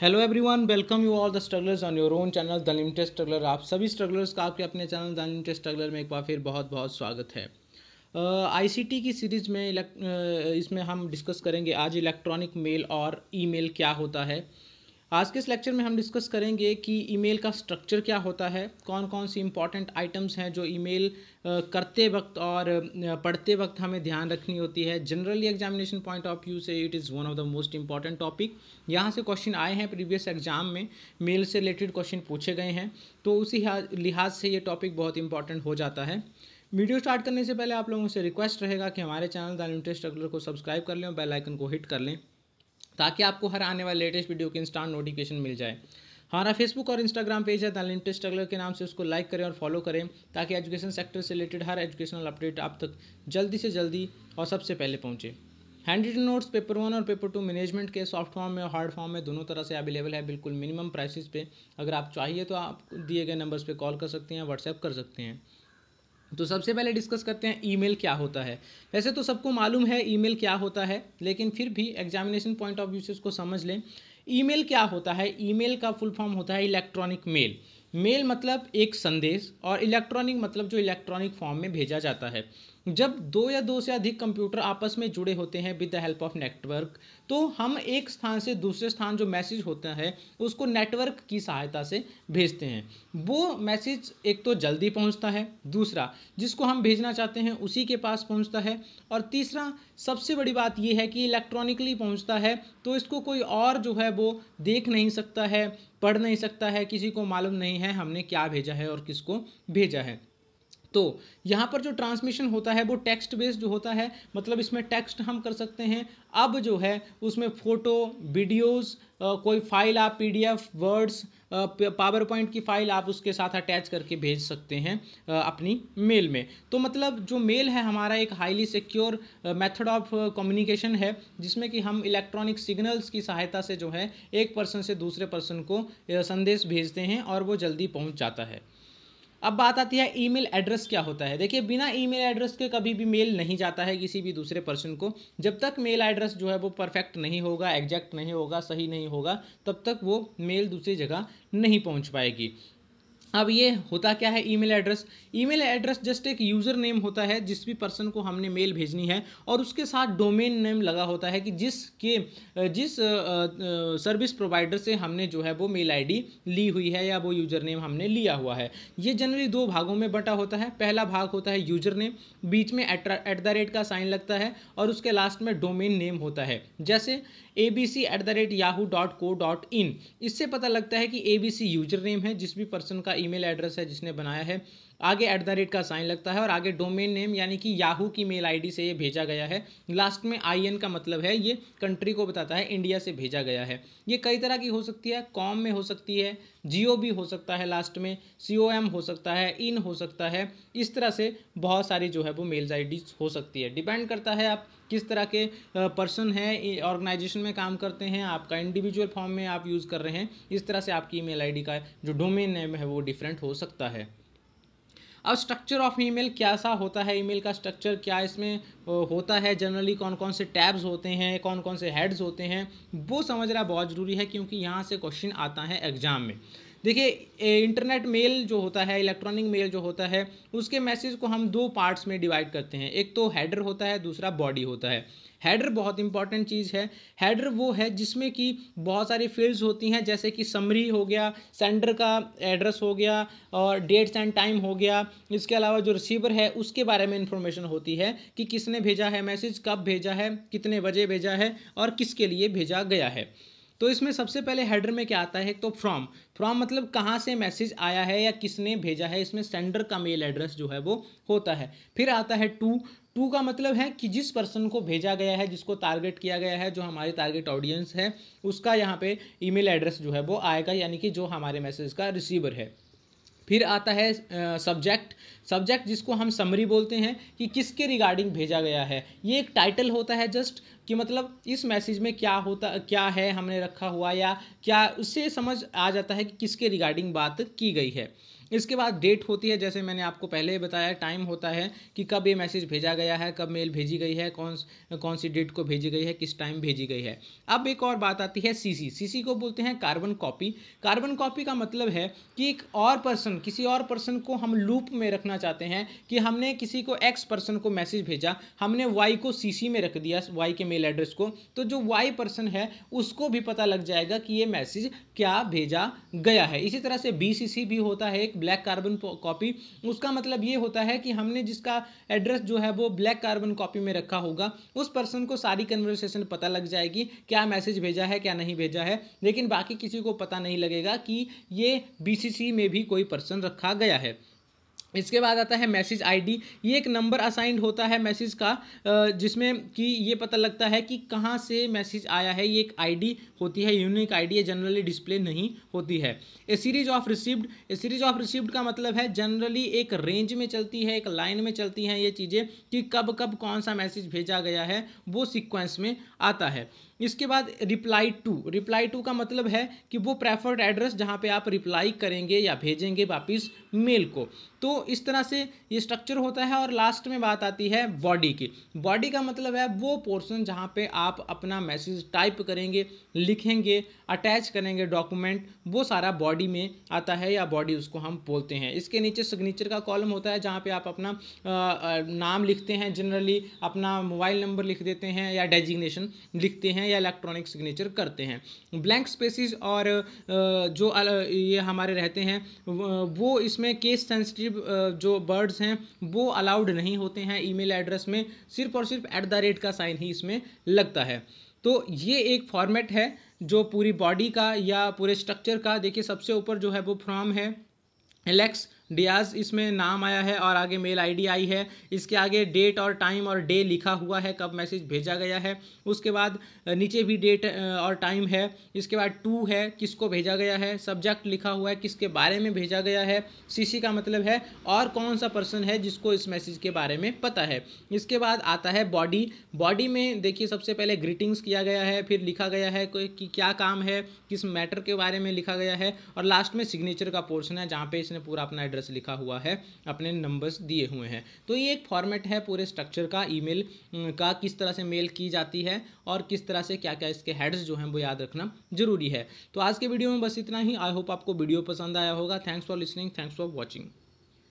hello everyone welcome you all the strugglers on your own channel the limited struggler आप सभी strugglers का आपके अपने चैनल द लिमिटेड स्ट्रगलर में एक बार फिर बहुत बहुत स्वागत है आईसीटी uh, की सीरीज़ में uh, इसमें हम डिस्कस करेंगे आज इलेक्ट्रॉनिक मेल और ईमेल क्या होता है आज के इस लेक्चर में हम डिस्कस करेंगे कि ईमेल का स्ट्रक्चर क्या होता है कौन कौन सी इंपॉर्टेंट आइटम्स हैं जो ईमेल करते वक्त और पढ़ते वक्त हमें ध्यान रखनी होती है generally examination point of view से it is one of the most important topic यहाँ से क्वेश्चन आए हैं प्रीवियस एग्जाम में मेल से रिलेटेड क्वेश्चन पूछे गए हैं तो उसी लिहाज से ये टॉपिक बहुत इंपॉर्टेंट हो जाता है वीडियो स्टार्ट करने से पहले आप लोगों से रिक्वेस्ट रहेगा कि हमारे चैनल द इंटरेस्ट रेगुलर को सब्सक्राइब कर लें और बेल आइकन को हिट कर लें ताकि आपको हर आने वाले लेटेस्ट वीडियो की इंस्टांट नोटिफिकेशन मिल जाए हमारा फेसबुक और इंस्टाग्राम पेज है द लिमिटेड स्ट्रगलर के नाम से उसको लाइक करें और फॉलो करें ताकि एजुकेशन सेक्टर से रिलेटेड हर एजुकेशनल अपडेट आप तक जल्दी से जल्दी और सबसे पहले पहुँचे hand written notes paper one और पेपर टू मैनेजमेंट के सॉफ्ट फॉर्म में और हार्ड फॉर्म में दोनों तरह से अवेलेबल है बिल्कुल मिनिमम प्राइसेस पे अगर आप चाहिए तो आप दिए गए नंबर्स पे कॉल कर सकते हैं व्हाट्सएप कर सकते हैं तो सबसे पहले डिस्कस करते हैं ईमेल क्या होता है वैसे तो सबको मालूम है ईमेल क्या होता है लेकिन फिर भी एग्जामिनेशन पॉइंट ऑफ व्यू से उसको समझ लें ईमेल क्या होता है ईमेल का फुल फॉर्म होता है इलेक्ट्रॉनिक मेल मेल मतलब एक संदेश और इलेक्ट्रॉनिक मतलब जो इलेक्ट्रॉनिक फॉर्म में भेजा जाता है जब दो या दो से अधिक कंप्यूटर आपस में जुड़े होते हैं with the help of network तो हम एक स्थान से दूसरे स्थान जो मैसेज होता है उसको नेटवर्क की सहायता से भेजते हैं वो मैसेज एक तो जल्दी पहुंचता है दूसरा जिसको हम भेजना चाहते हैं उसी के पास पहुंचता है और तीसरा सबसे बड़ी बात यह है कि इलेक्ट्रॉनिकली पहुंचता है तो इसको कोई और जो है वो देख नहीं सकता है पढ़ नहीं सकता है किसी को मालूम नहीं है हमने क्या भेजा है और किसको भेजा है तो यहाँ पर जो ट्रांसमिशन होता है वो टेक्स्ट बेस्ड जो होता है मतलब इसमें टेक्स्ट हम कर सकते हैं अब जो है उसमें फ़ोटो वीडियोस कोई फाइल आप पीडीएफ वर्ड्स पावर पॉइंट की फाइल आप उसके साथ अटैच करके भेज सकते हैं अपनी मेल में तो मतलब जो मेल है हमारा एक highly secure method of communication है जिसमें कि हम इलेक्ट्रॉनिक सिग्नल्स की सहायता से जो है एक पर्सन से दूसरे पर्सन को संदेश भेजते हैं और वो जल्दी पहुंच जाता है अब बात आती है ईमेल एड्रेस क्या होता है देखिए बिना ईमेल एड्रेस के कभी भी मेल नहीं जाता है किसी भी दूसरे पर्सन को जब तक मेल एड्रेस जो है वो परफेक्ट नहीं होगा एग्जैक्ट नहीं होगा सही नहीं होगा तब तक वो मेल दूसरी जगह नहीं पहुंच पाएगी अब ये होता क्या है email address email address just एक यूज़र नेम होता है जिस भी पर्सन को हमने मेल भेजनी है और उसके साथ डोमेन नेम लगा होता है कि जिसके जिस सर्विस प्रोवाइडर से हमने जो है वो मेल आईडी ली हुई है या वो यूज़र नेम हमने लिया हुआ है ये जनरली दो भागों में बटा होता है पहला भाग होता है यूज़र नेम बीच में एट द रेट का साइन लगता है और उसके लास्ट में डोमेन नेम होता है जैसे A B C at the rate Yahoo dot co dot in इससे पता लगता है कि A B C user name है जिस भी पर्सन का ईमेल एड्रेस है जिसने बनाया है आगे एट द रेट का साइन लगता है और आगे डोमेन नेम यानी कि याहू की मेल आईडी से ये भेजा गया है लास्ट में एन का मतलब है ये कंट्री को बताता है इंडिया से भेजा गया है ये कई तरह की हो सकती है कॉम में हो सकती है जियो भी हो सकता है लास्ट में सी ओ एम हो सकता है इन हो सकता है इस तरह से बहुत सारी जो है वो मेल्स आई हो सकती है डिपेंड करता है आप किस तरह के पर्सन हैं ऑर्गेनाइजेशन में काम करते हैं आपका इंडिविजुअल फॉर्म में आप यूज़ कर रहे हैं इस तरह से आपकी ईमेल आईडी का जो डोमेन नेम है वो डिफरेंट हो सकता है अब स्ट्रक्चर ऑफ ईमेल सा होता है ईमेल का स्ट्रक्चर क्या इसमें होता है जनरली कौन कौन से टैब्स होते हैं कौन कौन से हेड्स होते हैं वो समझना बहुत ज़रूरी है क्योंकि यहाँ से क्वेश्चन आता है एग्जाम में देखिए इंटरनेट मेल जो होता है इलेक्ट्रॉनिक मेल जो होता है उसके मैसेज को हम दो पार्ट्स में डिवाइड करते हैं एक तो हैडर होता है दूसरा बॉडी होता है हेडर बहुत इंपॉर्टेंट चीज़ है हेडर वो है जिसमें कि बहुत सारी फील्ड्स होती हैं जैसे कि समरी हो गया सेंडर का एड्रेस हो गया और डेट्स एंड टाइम हो गया इसके अलावा जो रिसीवर है उसके बारे में इंफॉर्मेशन होती है कि किसने भेजा है मैसेज कब भेजा है कितने बजे भेजा है और किसके लिए भेजा गया है तो इसमें सबसे पहले हेडर में क्या आता है तो फ्रॉम फ्रॉम मतलब कहाँ से मैसेज आया है या किसने भेजा है इसमें सेंडर का मेल एड्रेस जो है वो होता है फिर आता है टू टू का मतलब है कि जिस पर्सन को भेजा गया है जिसको टारगेट किया गया है जो हमारे टारगेट ऑडियंस है उसका यहाँ पे ईमेल एड्रेस जो है वो आएगा यानी कि जो हमारे मैसेज का रिसीवर है फिर आता है सब्जेक्ट सब्जेक्ट जिसको हम समरी बोलते हैं कि किसके रिगार्डिंग भेजा गया है ये एक टाइटल होता है जस्ट कि मतलब इस मैसेज में क्या होता क्या है हमने रखा हुआ या क्या उससे समझ आ जाता है कि किसके रिगार्डिंग बात की गई है इसके बाद डेट होती है जैसे मैंने आपको पहले ही बताया टाइम होता है कि कब ये मैसेज भेजा गया है कब मेल भेजी गई है कौन कौन सी डेट को भेजी गई है किस टाइम भेजी गई है अब एक और बात आती है सीसी सीसी को बोलते हैं कार्बन कॉपी कार्बन कॉपी का मतलब है कि एक और पर्सन किसी और पर्सन को हम लूप में रखना चाहते हैं कि हमने किसी को एक्स पर्सन को मैसेज भेजा हमने वाई को सी में रख दिया वाई के मेल एड्रेस को तो जो वाई पर्सन है उसको भी पता लग जाएगा कि ये मैसेज क्या भेजा गया है इसी तरह से बी भी होता है एक ब्लैक कार्बन कॉपी उसका मतलब ये होता है कि हमने जिसका एड्रेस जो है वो ब्लैक कार्बन कॉपी में रखा होगा उस पर्सन को सारी कन्वर्सेशन पता लग जाएगी क्या मैसेज भेजा है क्या नहीं भेजा है लेकिन बाकी किसी को पता नहीं लगेगा कि ये बी में भी कोई पर्सन रखा गया है इसके बाद आता है मैसेज आईडी ये एक नंबर असाइंड होता है मैसेज का जिसमें कि ये पता लगता है कि कहाँ से मैसेज आया है ये एक आईडी होती है यूनिक आईडी डी जनरली डिस्प्ले नहीं होती है a series of received a series of received का मतलब है जनरली एक रेंज में चलती है एक लाइन में चलती हैं ये चीज़ें कि कब कब कौन सा मैसेज भेजा गया है वो सिक्वेंस में आता है इसके बाद रिप्लाई टू रिप्लाई टू का मतलब है कि वो प्रेफर्ड एड्रेस जहाँ पे आप रिप्लाई करेंगे या भेजेंगे वापस मेल को तो इस तरह से ये स्ट्रक्चर होता है और लास्ट में बात आती है बॉडी की बॉडी का मतलब है वो पोर्सन जहाँ पे आप अपना मैसेज टाइप करेंगे लिखेंगे अटैच करेंगे डॉक्यूमेंट वो सारा बॉडी में आता है या बॉडी उसको हम बोलते हैं इसके नीचे सिग्नेचर का कॉलम होता है जहाँ पर आप अपना नाम लिखते हैं जनरली अपना मोबाइल नंबर लिख देते हैं या डेजिग्नेशन लिखते हैं या इलेक्ट्रॉनिक सिग्नेचर करते हैं ब्लैंक स्पेसिस और जो ये हमारे रहते हैं वो इसमें केस सेंसिटिव जो वर्ड्स हैं वो अलाउड नहीं होते हैं ईमेल एड्रेस में सिर्फ और सिर्फ एट द रेट का साइन ही इसमें लगता है तो ये एक फॉर्मेट है जो पूरी बॉडी का या पूरे स्ट्रक्चर का देखिए सबसे ऊपर जो है वो फ्रॉम है एलेक्स डियाज इसमें नाम आया है और आगे मेल आईडी आई है इसके आगे डेट और टाइम और डे लिखा हुआ है कब मैसेज भेजा गया है उसके बाद नीचे भी डेट और टाइम है इसके बाद टू है किसको भेजा गया है सब्जेक्ट लिखा हुआ है किसके बारे में भेजा गया है सीसी का मतलब है और कौन सा पर्सन है जिसको इस मैसेज के बारे में पता है इसके बाद आता है बॉडी बॉडी में देखिए सबसे पहले ग्रीटिंग्स किया गया है फिर लिखा गया है कि क्या काम है किस मैटर के बारे में लिखा गया है और लास्ट में सिग्नेचर का पोर्सन है जहाँ पर इसने पूरा अपना एड्रेस लिखा हुआ है अपने नंबर्स दिए हुए हैं तो ये एक फॉर्मेट है पूरे स्ट्रक्चर का ईमेल का किस तरह से मेल की जाती है और किस तरह से क्या क्या इसके हेड्स जो हैं वो याद रखना जरूरी है तो आज के वीडियो में बस इतना ही आई होप आपको वीडियो पसंद आया होगा thanks for listening thanks for watching